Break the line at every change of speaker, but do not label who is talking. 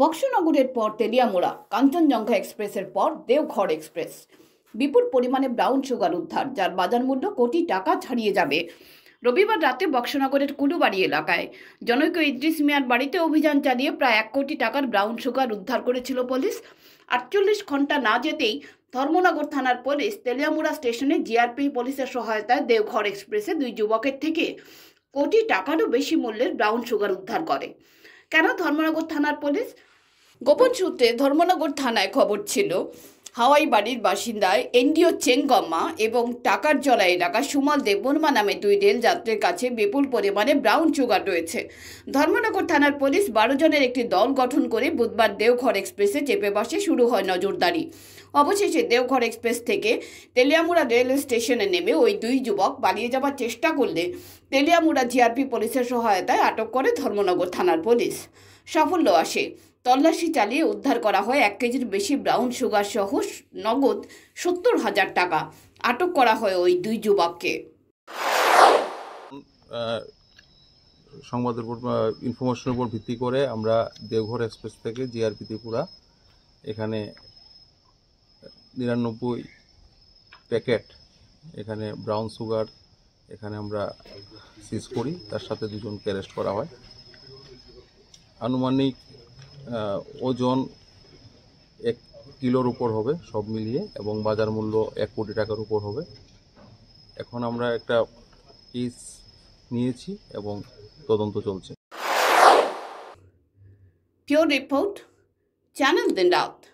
বক্সনগরের পর তেলিয়ামোড়া কাঞ্চনজঙ্ঘা এক্সপ্রেসের পর দেওঘর এক্সপ্রেস বিপুল পরিমাণে ব্রাউন সুগার উদ্ধার যার বাজার মূল্য কোটি টাকা ছাড়িয়ে যাবে রবিবার রাতে বক্সনগরের কুলুবাড়ি এলাকায় জনৈক ইদ্রিস মিয়ার বাড়িতে অভিযান চালিয়ে প্রায় এক কোটি টাকার ব্রাউন সুগার উদ্ধার করেছিল পুলিশ আটচল্লিশ ঘন্টা না যেতেই ধর্মনগর থানার পুলিশ তেলিয়ামুড়া স্টেশনে জিআরপি পুলিশের সহায়তায় দেওঘর এক্সপ্রেসে দুই যুবকের থেকে কোটি টাকারও বেশি মূল্যের ব্রাউন সুগার উদ্ধার করে কেন ধর্মনগর থানার পুলিশ গোপন সূত্রে ধর্মনগর থানায় খবর ছিল হাওয়াই বাড়ির বাসিন্দা এনডিও চেঙ্গম্মা এবং টাকার জলা এলাকা সুমাল দেববর্মা নামে দুই রেলযাত্রীর কাছে বিপুল পরিমাণে ব্রাউন চুগার রয়েছে ধর্মনগর থানার পুলিশ বারো জনের একটি দল গঠন করে বুধবার দেওঘর এক্সপ্রেসে চেপে বসে শুরু হয় নজরদারি অবশেষে দেওঘর এক্সপ্রেস থেকে তেলিয়ামুড়া রেলওয়ে স্টেশনে নেমে ওই দুই যুবক পালিয়ে যাবার চেষ্টা করলে তেলিয়ামুড়া জিআরপি পুলিশের সহায়তায় আটক করে ধর্মনগর থানার পুলিশ সাফল্য আসে তল্লাশি চালিয়ে উদ্ধার করা হয় এক কেজির বেশি ব্রাউন সুগার সহ নগদ সত্তর হাজার টাকা আটক করা হয় ওই দুই যুবককে
সংবাদের উপর ইনফরমেশনের উপর ভিত্তি করে আমরা দেওঘর এক্সপ্রেস থেকে জিআরপি ত্রিপুরা এখানে নিরানব্বই প্যাকেট এখানে ব্রাউন সুগার এখানে আমরা সিজ করি তার সাথে দুজনকে অ্যারেস্ট করা হয় আনুমানিক ওজন এক কিলোর উপর হবে সব মিলিয়ে এবং বাজার মূল্য এক কোটি টাকার উপর হবে এখন আমরা একটা পিস নিয়েছি এবং তদন্ত চলছে
পিওর রিপোর্ট চ্যানেল দিন